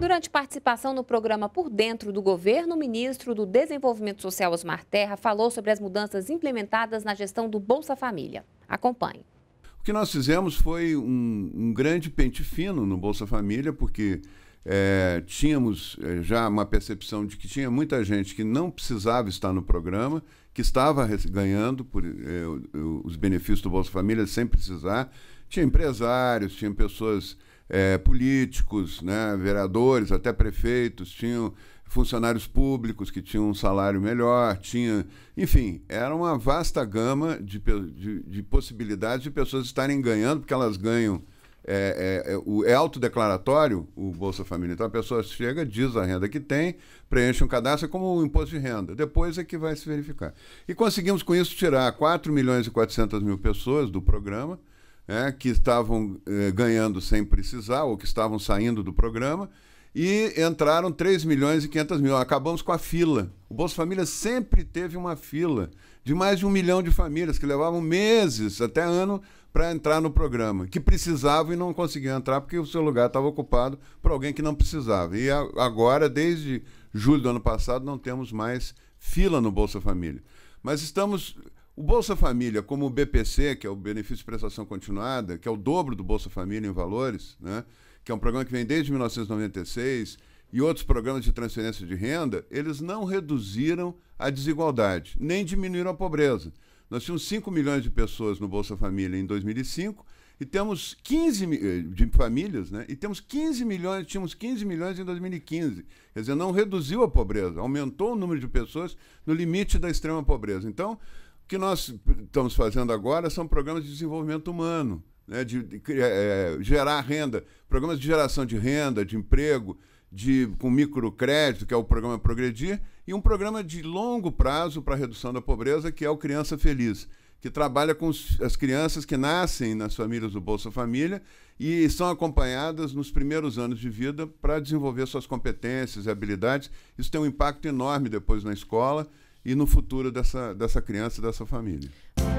Durante participação no programa Por Dentro do Governo, o ministro do Desenvolvimento Social Osmar Terra falou sobre as mudanças implementadas na gestão do Bolsa Família. Acompanhe. O que nós fizemos foi um, um grande pente fino no Bolsa Família, porque é, tínhamos eh, já uma percepção de que tinha muita gente que não precisava estar no programa, que estava ganhando por, é, os benefícios do Bolsa Família sem precisar. Tinha empresários, tinha pessoas é, políticos, né, vereadores, até prefeitos, tinham funcionários públicos que tinham um salário melhor, tinha, enfim, era uma vasta gama de, de, de possibilidades de pessoas estarem ganhando, porque elas ganham. É, é, é, o, é autodeclaratório o Bolsa Família. Então a pessoa chega, diz a renda que tem, preenche um cadastro é como o um imposto de renda. Depois é que vai se verificar. E conseguimos com isso tirar 4 milhões e 400 mil pessoas do programa é, que estavam eh, ganhando sem precisar ou que estavam saindo do programa e entraram 3 milhões e 500 mil. Acabamos com a fila. O Bolsa Família sempre teve uma fila de mais de um milhão de famílias que levavam meses, até ano, para entrar no programa, que precisavam e não conseguiam entrar porque o seu lugar estava ocupado por alguém que não precisava. E a, agora, desde julho do ano passado, não temos mais fila no Bolsa Família. Mas estamos o Bolsa Família, como o BPC, que é o Benefício de Prestação Continuada, que é o dobro do Bolsa Família em valores, né? que é um programa que vem desde 1996, e outros programas de transferência de renda, eles não reduziram a desigualdade, nem diminuíram a pobreza. Nós tínhamos 5 milhões de pessoas no Bolsa Família em 2005 e temos 15 eh, de famílias, né? E temos 15 milhões, tínhamos 15 milhões em 2015. Quer dizer, não reduziu a pobreza, aumentou o número de pessoas no limite da extrema pobreza. Então, o que nós estamos fazendo agora são programas de desenvolvimento humano, né, de, de é, é, gerar renda, programas de geração de renda, de emprego, de, com microcrédito, que é o programa Progredir, e um programa de longo prazo para a redução da pobreza, que é o Criança Feliz que trabalha com as crianças que nascem nas famílias do Bolsa Família e são acompanhadas nos primeiros anos de vida para desenvolver suas competências e habilidades. Isso tem um impacto enorme depois na escola e no futuro dessa, dessa criança, dessa família.